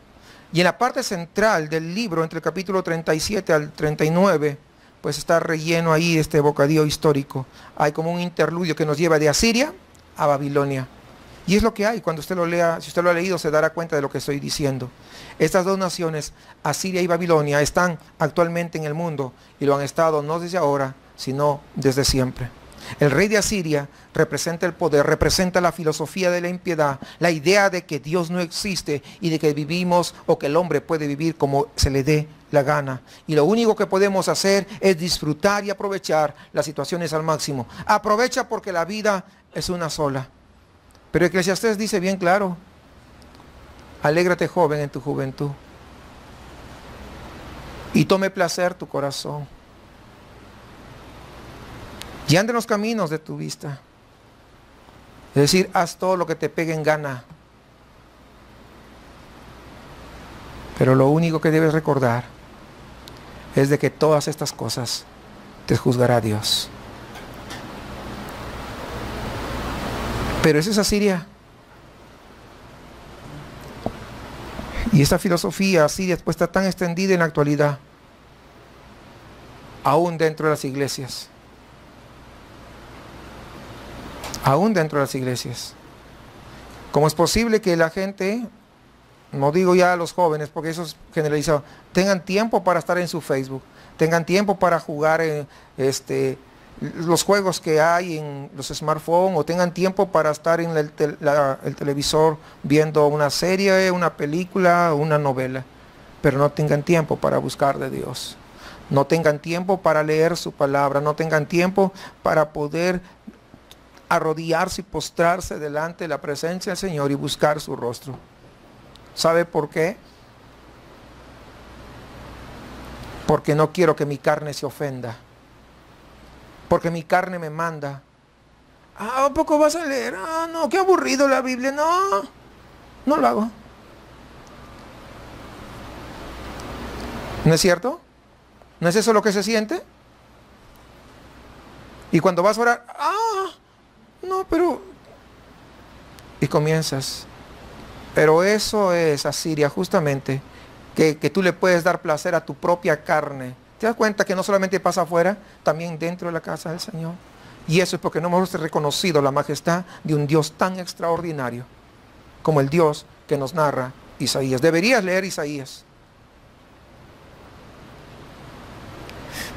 [SPEAKER 1] Y en la parte central del libro, entre el capítulo 37 al 39, pues está relleno ahí este bocadillo histórico. Hay como un interludio que nos lleva de Asiria a Babilonia. Y es lo que hay. Cuando usted lo lea, si usted lo ha leído, se dará cuenta de lo que estoy diciendo. Estas dos naciones, Asiria y Babilonia, están actualmente en el mundo y lo han estado no desde ahora, sino desde siempre. El rey de Asiria representa el poder, representa la filosofía de la impiedad, la idea de que Dios no existe y de que vivimos o que el hombre puede vivir como se le dé la gana. Y lo único que podemos hacer es disfrutar y aprovechar las situaciones al máximo. Aprovecha porque la vida es una sola. Pero Eclesiastes dice bien claro, alégrate joven en tu juventud y tome placer tu corazón y ande en los caminos de tu vista. Es decir, haz todo lo que te pegue en gana. Pero lo único que debes recordar es de que todas estas cosas te juzgará Dios. Pero esa es Asiria. Y esa filosofía asiria después pues, está tan extendida en la actualidad, aún dentro de las iglesias. Aún dentro de las iglesias. ¿Cómo es posible que la gente, no digo ya a los jóvenes, porque eso es generalizado, tengan tiempo para estar en su Facebook, tengan tiempo para jugar en este los juegos que hay en los smartphones o tengan tiempo para estar en el, televisor viendo una serie, una película, una novela, pero no tengan tiempo para buscar de Dios. No tengan tiempo para leer su palabra, no tengan tiempo para poder arrodillarse y postrarse delante de la presencia del Señor y buscar su rostro. ¿Sabe por qué? Porque no quiero que mi carne se ofenda porque mi carne me manda. Ah, ¿a poco vas a leer? Ah, no, qué aburrido la Biblia. No, no lo hago. ¿No es cierto? ¿No es eso lo que se siente? Y cuando vas a orar, ah, no, pero... Y comienzas. Pero eso es Asiria, justamente, que, que tú le puedes dar placer a tu propia carne ¿Te das cuenta que no solamente pasa afuera, también dentro de la casa del Señor? Y eso es porque no hemos reconocido la majestad de un Dios tan extraordinario como el Dios que nos narra Isaías. Deberías leer Isaías.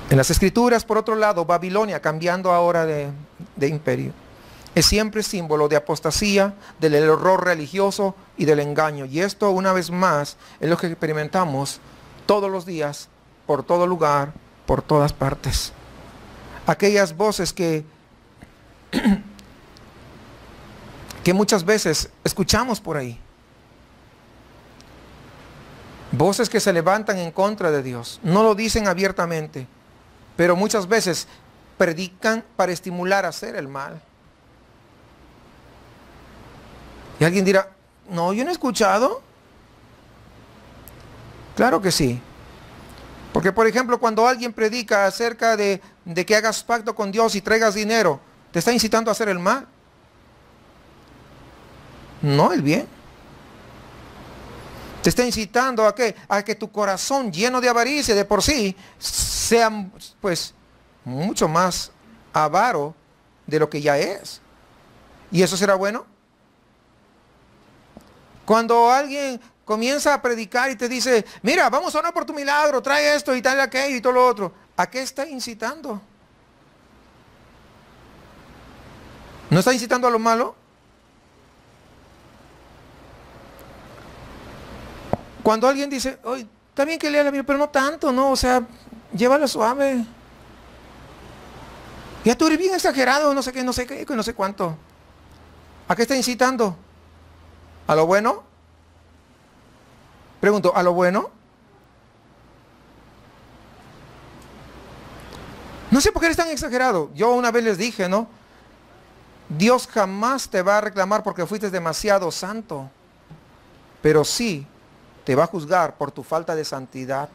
[SPEAKER 1] En las escrituras, por otro lado, Babilonia, cambiando ahora de, de imperio, es siempre símbolo de apostasía, del error religioso y del engaño. Y esto, una vez más, es lo que experimentamos todos los días por todo lugar, por todas partes. Aquellas voces que, que muchas veces escuchamos por ahí. Voces que se levantan en contra de Dios. No lo dicen abiertamente, pero muchas veces predican para estimular a hacer el mal. Y alguien dirá, no, yo no he escuchado. Claro que sí. Porque, por ejemplo, cuando alguien predica acerca de, que hagas pacto con Dios y traigas dinero, ¿te está incitando a hacer el mal? No, el bien. Te está incitando a que, a que tu corazón lleno de avaricia de por sí sea pues mucho más avaro de lo que ya es. ¿Y eso será bueno? Cuando alguien comienza a predicar y te dice, mira, vamos a orar por tu milagro, trae esto y trae aquello y todo lo otro, ¿a qué está incitando? ¿No está incitando a lo malo? Cuando alguien dice, hoy también que lea la Biblia, pero no tanto, ¿no? O sea, llévala suave. Ya tú eres bien exagerado, no sé qué, no sé qué, no sé cuánto. ¿A qué está incitando? ¿A lo bueno? Pregunto, ¿a lo bueno? No sé por qué eres tan exagerado. Yo una vez les dije, ¿no? Dios jamás te va a reclamar porque fuiste demasiado santo. Pero sí te va a juzgar por tu falta de santidad.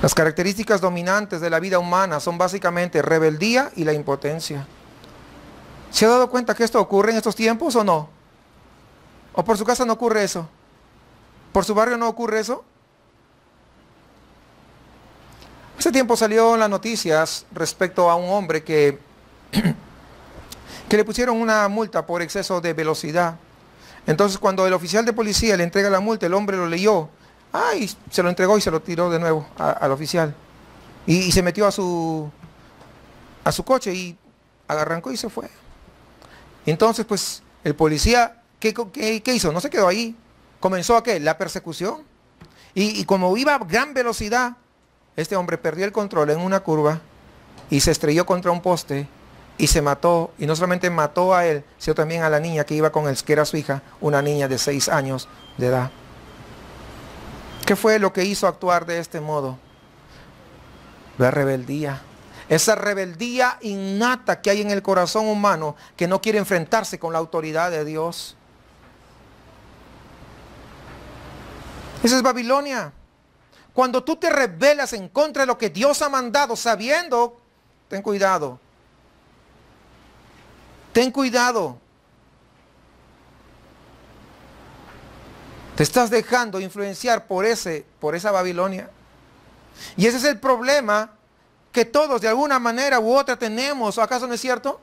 [SPEAKER 1] Las características dominantes de la vida humana son básicamente rebeldía y la impotencia. ¿Se ha dado cuenta que esto ocurre en estos tiempos o no? ¿O por su casa no ocurre eso? ¿Por su barrio no ocurre eso? Hace tiempo salió en las noticias respecto a un hombre que, que le pusieron una multa por exceso de velocidad. Entonces cuando el oficial de policía le entrega la multa, el hombre lo leyó. Ay, se lo entregó y se lo tiró de nuevo al oficial. Y, se metió a su, a su coche y agarrancó y se fue. Entonces, pues, el policía ¿qué, hizo? No se quedó ahí. Comenzó a qué? La persecución. Y, y como iba a gran velocidad, este hombre perdió el control en una curva y se estrelló contra un poste y se mató. Y no solamente mató a él, sino también a la niña que iba con él, que era su hija, una niña de seis años de edad. ¿Qué fue lo que hizo actuar de este modo? La rebeldía. Esa rebeldía innata que hay en el corazón humano que no quiere enfrentarse con la autoridad de Dios. Esa es Babilonia. Cuando tú te rebelas en contra de lo que Dios ha mandado, sabiendo, ten cuidado. Ten cuidado. Te estás dejando influenciar por ese, por esa Babilonia. Y ese es el problema que todos de alguna manera u otra tenemos, o ¿acaso no es cierto?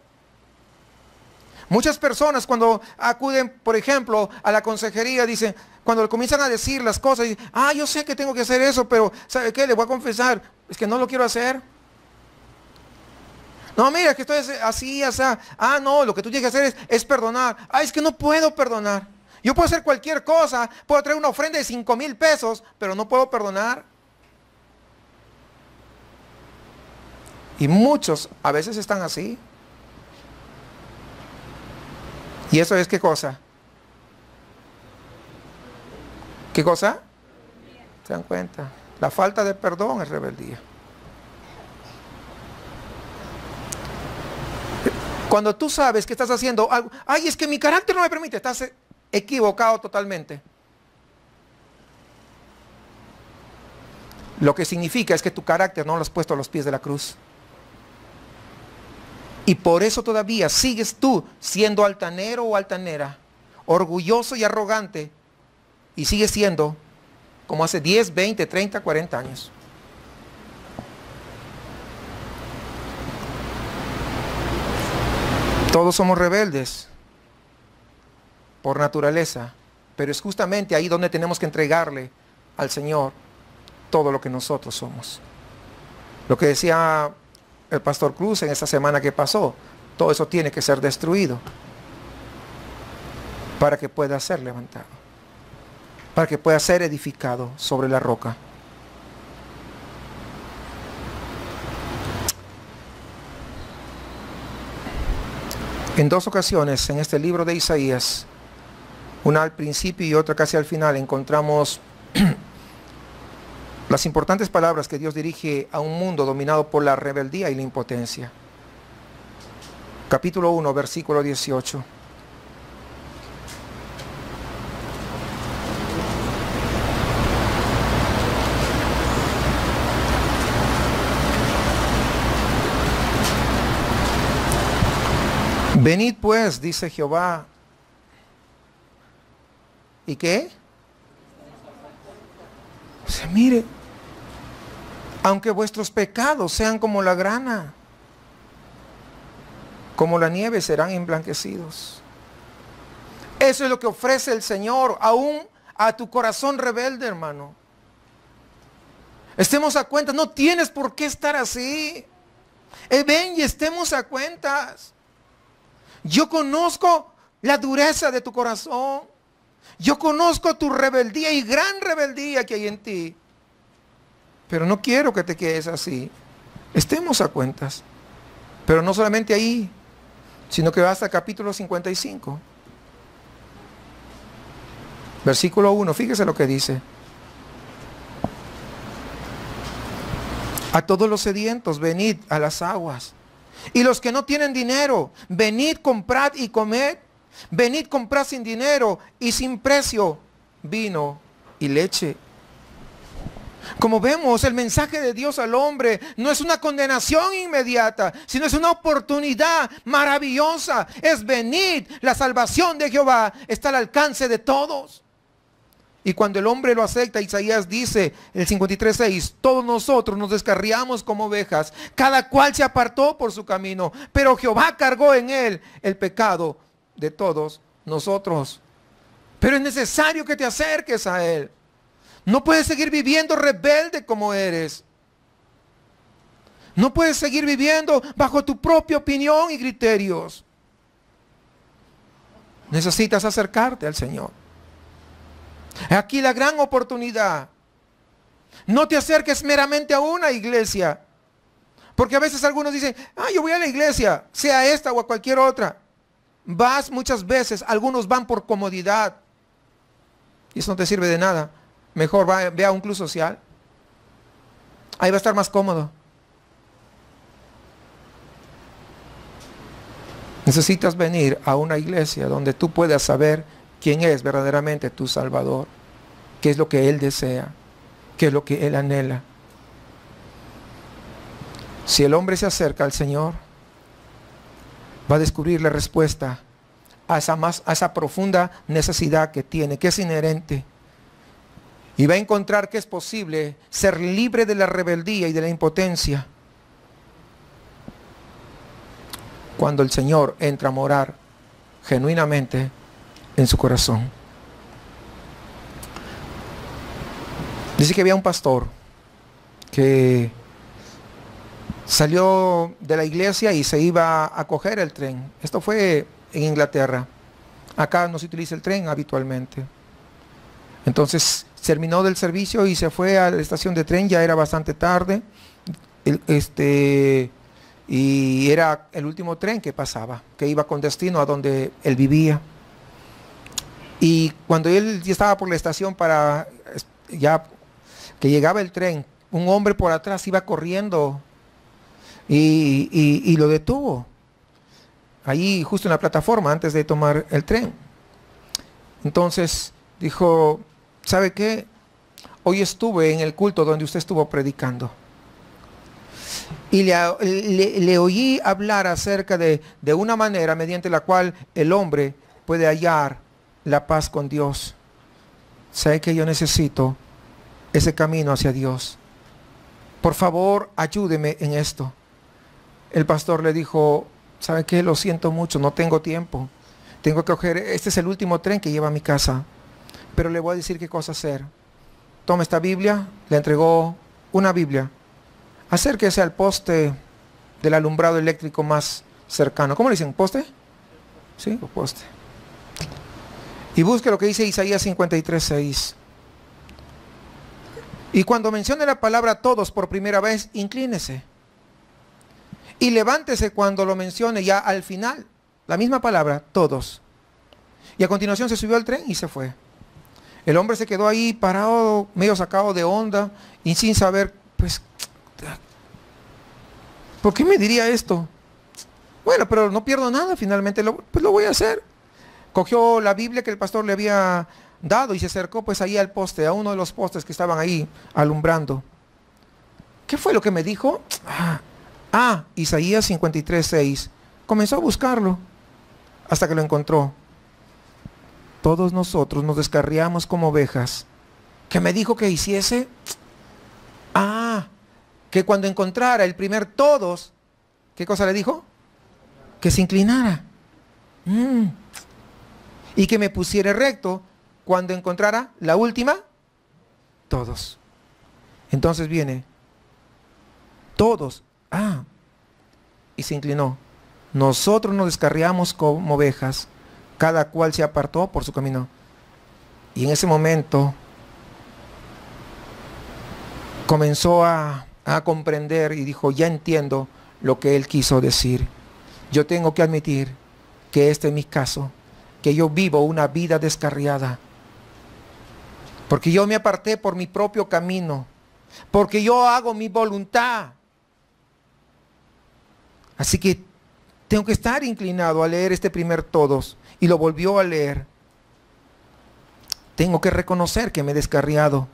[SPEAKER 1] Muchas personas cuando acuden, por ejemplo, a la consejería, dicen, cuando le comienzan a decir las cosas, dicen, ah, yo sé que tengo que hacer eso, pero ¿sabe qué? Le voy a confesar, es que no lo quiero hacer. No, mira, que estoy así, así. Ah, no, lo que tú tienes que hacer es, es perdonar. Ah, es que no puedo perdonar. Yo puedo hacer cualquier cosa, puedo traer una ofrenda de 5 mil pesos, pero no puedo perdonar. Y muchos a veces están así. ¿Y eso es qué cosa? ¿Qué cosa? ¿Se dan cuenta? La falta de perdón es rebeldía. Cuando tú sabes que estás haciendo algo, ay, es que mi carácter no me permite, estás equivocado totalmente. Lo que significa es que tu carácter no lo has puesto a los pies de la cruz. Y por eso todavía sigues tú siendo altanero o altanera, orgulloso y arrogante, y sigues siendo como hace 10, 20, 30, 40 años. Todos somos rebeldes por naturaleza, pero es justamente ahí donde tenemos que entregarle al Señor todo lo que nosotros somos. Lo que decía el pastor Cruz en esta semana que pasó. Todo eso tiene que ser destruido para que pueda ser levantado, para que pueda ser edificado sobre la roca. En dos ocasiones en este libro de Isaías, una al principio y otra casi al final, encontramos Las importantes palabras que Dios dirige a un mundo dominado por la rebeldía y la impotencia. Capítulo 1, versículo 18. Venid pues, dice Jehová. ¿Y qué? se mire, aunque vuestros pecados sean como la grana, como la nieve serán emblanquecidos. Eso es lo que ofrece el Señor aún a tu corazón rebelde, hermano. Estemos a cuenta, no tienes por qué estar así. Eh, ven y estemos a cuentas. Yo conozco la dureza de tu corazón. Yo conozco tu rebeldía y gran rebeldía que hay en ti. Pero no quiero que te quedes así. Estemos a cuentas. Pero no solamente ahí, sino que vas hasta capítulo 55. Versículo 1, fíjese lo que dice. A todos los sedientos, venid a las aguas. Y los que no tienen dinero, venid, comprad y comed. Venid comprar sin dinero y sin precio vino y leche. Como vemos, el mensaje de Dios al hombre no es una condenación inmediata, sino es una oportunidad maravillosa. Es venid, la salvación de Jehová está al alcance de todos. Y cuando el hombre lo acepta, Isaías dice, el 53.6, todos nosotros nos descarriamos como ovejas, cada cual se apartó por su camino, pero Jehová cargó en él el pecado de todos nosotros. Pero es necesario que te acerques a Él. No puedes seguir viviendo rebelde como eres. No puedes seguir viviendo bajo tu propia opinión y criterios. Necesitas acercarte al Señor. Aquí la gran oportunidad. No te acerques meramente a una iglesia. Porque a veces algunos dicen, ah, yo voy a la iglesia, sea esta o a cualquier otra. Vas muchas veces, algunos van por comodidad. Y eso no te sirve de nada. Mejor va, ve a un club social. Ahí va a estar más cómodo. Necesitas venir a una iglesia donde tú puedas saber quién es verdaderamente tu Salvador, qué es lo que Él desea, qué es lo que Él anhela. Si el hombre se acerca al Señor, va a descubrir la respuesta a esa, más, a esa profunda necesidad que tiene, que es inherente. Y va a encontrar que es posible ser libre de la rebeldía y de la impotencia cuando el Señor entra a morar genuinamente en su corazón. Dice que había un pastor que salió de la iglesia y se iba a coger el tren. Esto fue en Inglaterra. Acá no se utiliza el tren habitualmente. Entonces terminó del servicio y se fue a la estación de tren, ya era bastante tarde, este, y era el último tren que pasaba, que iba con destino a donde él vivía. Y cuando él ya estaba por la estación para, ya que llegaba el tren, un hombre por atrás iba corriendo y, lo detuvo. Ahí justo en la plataforma antes de tomar el tren. Entonces dijo, ¿sabe qué? Hoy estuve en el culto donde usted estuvo predicando. Y le, oí hablar acerca de, de una manera mediante la cual el hombre puede hallar la paz con Dios. ¿Sabe que yo necesito ese camino hacia Dios? Por favor, ayúdeme en esto el pastor le dijo, ¿sabe qué? Lo siento mucho, no tengo tiempo. Tengo que coger, este es el último tren que lleva a mi casa, pero le voy a decir qué cosa hacer. Toma esta Biblia, le entregó una Biblia. Acérquese al poste del alumbrado eléctrico más cercano. ¿Cómo le dicen? ¿Poste? Sí, poste. Y busque lo que dice Isaías 53.6. Y cuando mencione la palabra todos por primera vez, inclínese. Y levántese cuando lo mencione ya al final. La misma palabra, todos. Y a continuación se subió al tren y se fue. El hombre se quedó ahí parado, medio sacado de onda y sin saber, pues, ¿por qué me diría esto? Bueno, pero no pierdo nada, finalmente lo, pues lo voy a hacer. Cogió la Biblia que el pastor le había dado y se acercó pues ahí al poste, a uno de los postes que estaban ahí alumbrando. ¿Qué fue lo que me dijo? Ah, Ah, Isaías 53, 6. Comenzó a buscarlo hasta que lo encontró. Todos nosotros nos descarriamos como ovejas. ¿Qué me dijo que hiciese? Ah, que cuando encontrara el primer todos, ¿qué cosa le dijo? Que se inclinara. Mm. Y que me pusiera recto cuando encontrara la última, todos. Entonces viene, todos Ah, y se inclinó. Nosotros nos descarriamos como ovejas, cada cual se apartó por su camino. Y en ese momento comenzó a, a comprender y dijo, ya entiendo lo que él quiso decir. Yo tengo que admitir que este es mi caso, que yo vivo una vida descarriada. Porque yo me aparté por mi propio camino. Porque yo hago mi voluntad. Así que tengo que estar inclinado a leer este primer todos. Y lo volvió a leer. Tengo que reconocer que me he descarriado.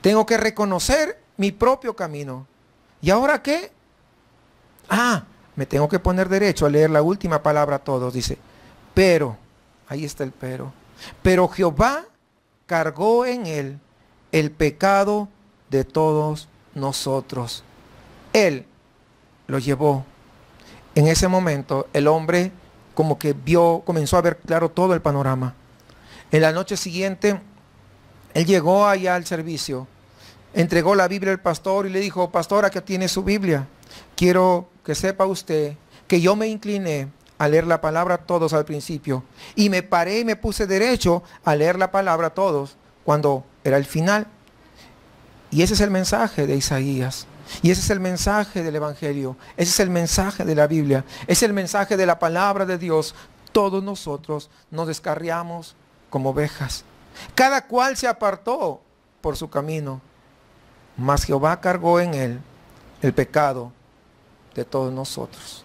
[SPEAKER 1] Tengo que reconocer mi propio camino. ¿Y ahora qué? Ah, me tengo que poner derecho a leer la última palabra a todos. Dice, pero, ahí está el pero. Pero Jehová cargó en él el pecado de todos nosotros. Él lo llevó en ese momento el hombre como que vio, comenzó a ver claro todo el panorama. En la noche siguiente, él llegó allá al servicio, entregó la Biblia al pastor y le dijo, pastor, que tiene su Biblia. Quiero que sepa usted que yo me incliné a leer la palabra a todos al principio. Y me paré y me puse derecho a leer la palabra a todos cuando era el final. Y ese es el mensaje de Isaías. Y ese es el mensaje del Evangelio, ese es el mensaje de la Biblia, es el mensaje de la palabra de Dios. Todos nosotros nos descarriamos como ovejas. Cada cual se apartó por su camino, mas Jehová cargó en él el pecado de todos nosotros.